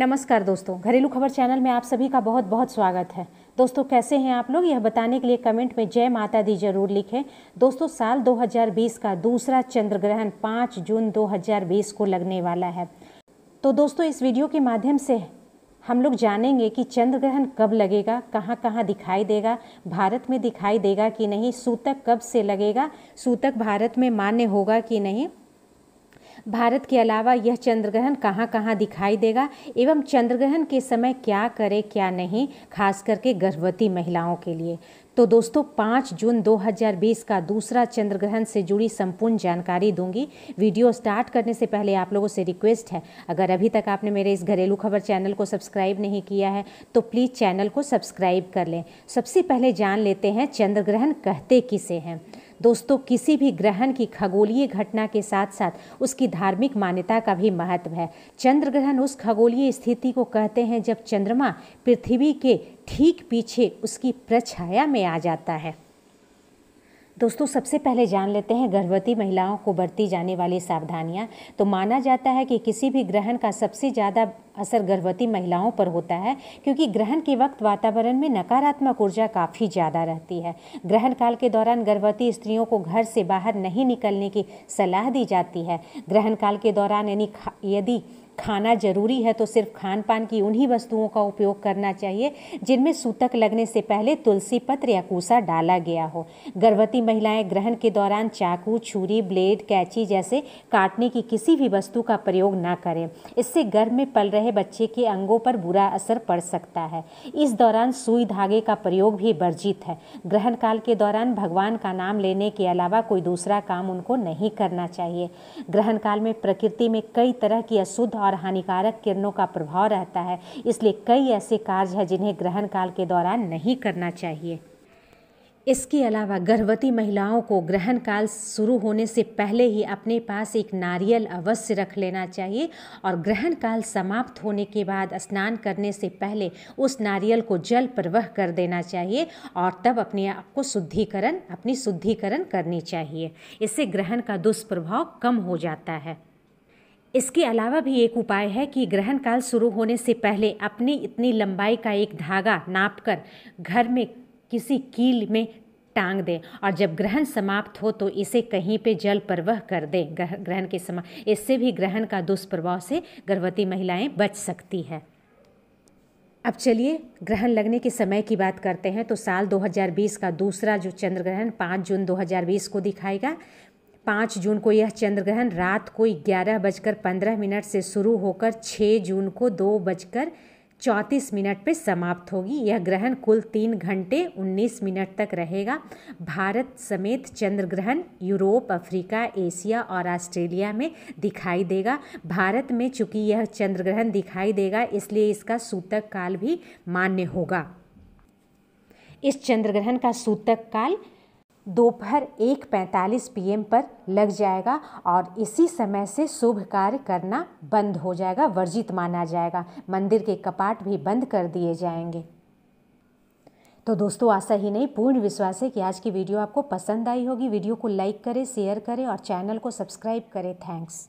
नमस्कार दोस्तों घरेलू खबर चैनल में आप सभी का बहुत बहुत स्वागत है दोस्तों कैसे हैं आप लोग यह बताने के लिए कमेंट में जय माता दी जरूर लिखें दोस्तों साल 2020 का दूसरा चंद्र ग्रहण 5 जून 2020 को लगने वाला है तो दोस्तों इस वीडियो के माध्यम से हम लोग जानेंगे कि चंद्र ग्रहण कब लगेगा कहाँ कहाँ दिखाई देगा भारत में दिखाई देगा कि नहीं सूतक कब से लगेगा सूतक भारत में मान्य होगा कि नहीं भारत के अलावा यह चंद्रग्रहण कहाँ कहाँ दिखाई देगा एवं चंद्रग्रहण के समय क्या करें क्या नहीं खास करके गर्भवती महिलाओं के लिए तो दोस्तों पाँच जून 2020 का दूसरा चंद्रग्रहण से जुड़ी संपूर्ण जानकारी दूंगी वीडियो स्टार्ट करने से पहले आप लोगों से रिक्वेस्ट है अगर अभी तक आपने मेरे इस घरेलू खबर चैनल को सब्सक्राइब नहीं किया है तो प्लीज़ चैनल को सब्सक्राइब कर लें सबसे पहले जान लेते हैं चंद्रग्रहण कहते किसे हैं दोस्तों किसी भी ग्रहण की खगोलीय घटना के साथ साथ उसकी धार्मिक मान्यता का भी महत्व है चंद्र ग्रहण उस खगोलीय स्थिति को कहते हैं जब चंद्रमा पृथ्वी के ठीक पीछे उसकी प्रछाया में आ जाता है दोस्तों सबसे पहले जान लेते हैं गर्भवती महिलाओं को बरती जाने वाली सावधानियां तो माना जाता है कि किसी भी ग्रहण का सबसे ज़्यादा असर गर्भवती महिलाओं पर होता है क्योंकि ग्रहण के वक्त वातावरण में नकारात्मक ऊर्जा काफ़ी ज़्यादा रहती है ग्रहण काल के दौरान गर्भवती स्त्रियों को घर से बाहर नहीं निकलने की सलाह दी जाती है ग्रहण काल के दौरान यानी यदि खाना ज़रूरी है तो सिर्फ खान पान की उन्हीं वस्तुओं का उपयोग करना चाहिए जिनमें सूतक लगने से पहले तुलसी पत्र या कूसा डाला गया हो गर्भवती महिलाएं ग्रहण के दौरान चाकू छुरी ब्लेड कैंची जैसे काटने की किसी भी वस्तु का प्रयोग ना करें इससे गर्भ में पल रहे बच्चे के अंगों पर बुरा असर पड़ सकता है इस दौरान सुई धागे का प्रयोग भी वर्जित है ग्रहण काल के दौरान भगवान का नाम लेने के अलावा कोई दूसरा काम उनको नहीं करना चाहिए ग्रहण काल में प्रकृति में कई तरह की अशुद्ध और और हानिकारक किरणों का प्रभाव रहता है इसलिए कई ऐसे कार्य हैं जिन्हें ग्रहण काल के दौरान नहीं करना चाहिए इसके अलावा गर्भवती महिलाओं को ग्रहण काल शुरू होने से पहले ही अपने पास एक नारियल अवश्य रख लेना चाहिए और ग्रहण काल समाप्त होने के बाद स्नान करने से पहले उस नारियल को जल प्रवह कर देना चाहिए और तब अपने आप को शुद्धिकरण अपनी शुद्धिकरण करनी चाहिए इससे ग्रहण का दुष्प्रभाव कम हो जाता है इसके अलावा भी एक उपाय है कि ग्रहण काल शुरू होने से पहले अपनी इतनी लंबाई का एक धागा नाप कर घर में किसी कील में टांग दें और जब ग्रहण समाप्त हो तो इसे कहीं पे जल प्रवह कर दें ग्रहण के समय इससे भी ग्रहण का दुष्प्रभाव से गर्भवती महिलाएं बच सकती है अब चलिए ग्रहण लगने के समय की बात करते हैं तो साल 2020 का दूसरा जो चंद्र ग्रहण 5 जून 2020 को दिखाएगा पाँच जून को यह चंद्र ग्रहण रात को ग्यारह बजकर पंद्रह मिनट से शुरू होकर छः जून को दो बजकर चौंतीस मिनट पर समाप्त होगी यह ग्रहण कुल तीन घंटे उन्नीस मिनट तक रहेगा भारत समेत चंद्र ग्रहण यूरोप अफ्रीका एशिया और ऑस्ट्रेलिया में दिखाई देगा भारत में चूंकि यह चंद्र ग्रहण दिखाई देगा इसलिए इसका सूतक काल भी मान्य होगा इस चंद्र ग्रहण का सूतक काल दोपहर एक पैंतालीस पी पर लग जाएगा और इसी समय से शुभ कार्य करना बंद हो जाएगा वर्जित माना जाएगा मंदिर के कपाट भी बंद कर दिए जाएंगे तो दोस्तों आशा ही नहीं पूर्ण विश्वास है कि आज की वीडियो आपको पसंद आई होगी वीडियो को लाइक करें शेयर करें और चैनल को सब्सक्राइब करें थैंक्स